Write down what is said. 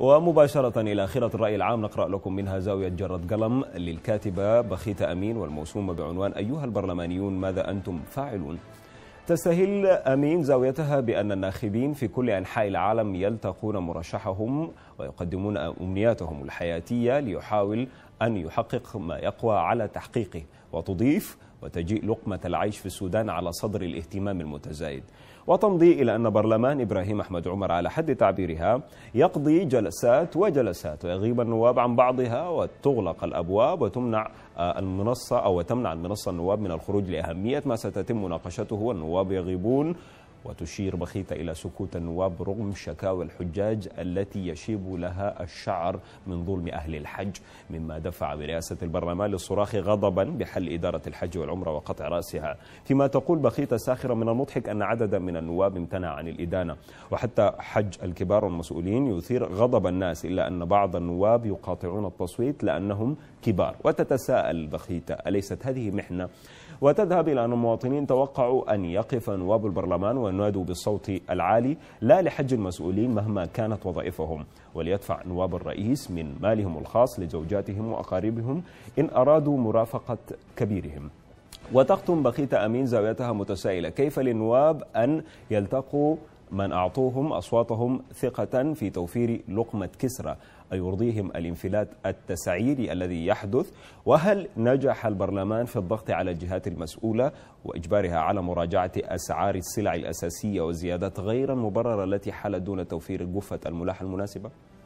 ومباشرة إلى آخرة الرأي العام نقرأ لكم منها زاوية جرة قلم للكاتبة بخيتة أمين والموسومة بعنوان أيها البرلمانيون ماذا أنتم فاعلون؟ تستهل أمين زاويتها بأن الناخبين في كل أنحاء العالم يلتقون مرشحهم ويقدمون أمنياتهم الحياتية ليحاول أن يحقق ما يقوى على تحقيقه وتضيف وتجيء لقمة العيش في السودان على صدر الاهتمام المتزايد وتمضي إلى أن برلمان إبراهيم أحمد عمر على حد تعبيرها يقضي جلسات وجلسات ويغيب النواب عن بعضها وتغلق الأبواب وتمنع المنصة أو تمنع المنصة النواب من الخروج لأهمية ما ستتم مناقشته والنواب يغيبون وتشير بخيتة إلى سكوت النواب رغم شكاوى الحجاج التي يشيب لها الشعر من ظلم أهل الحج مما دفع برئاسة البرلمان للصراخ غضبا بحل إدارة الحج والعمرة وقطع رأسها فيما تقول بخيتة ساخرة من المضحك أن عددا من النواب امتنع عن الإدانة وحتى حج الكبار والمسؤولين يثير غضب الناس إلا أن بعض النواب يقاطعون التصويت لأنهم كبار وتتساءل بخيتة أليست هذه محنة وتذهب إلى أن المواطنين توقعوا أن يقف نواب البرلمان ونادوا بالصوت العالي لا لحج المسؤولين مهما كانت وظائفهم وليدفع نواب الرئيس من مالهم الخاص لزوجاتهم وأقاربهم إن أرادوا مرافقة كبيرهم وتختم بخيت أمين زاويتها متسائلة كيف للنواب أن يلتقوا من أعطوهم أصواتهم ثقة في توفير لقمة كسرى أيرضيهم الانفلات التسعيري الذي يحدث وهل نجح البرلمان في الضغط على الجهات المسؤولة وإجبارها على مراجعة أسعار السلع الأساسية والزيادات غير المبررة التي حالت دون توفير الجفة الملاحة المناسبة؟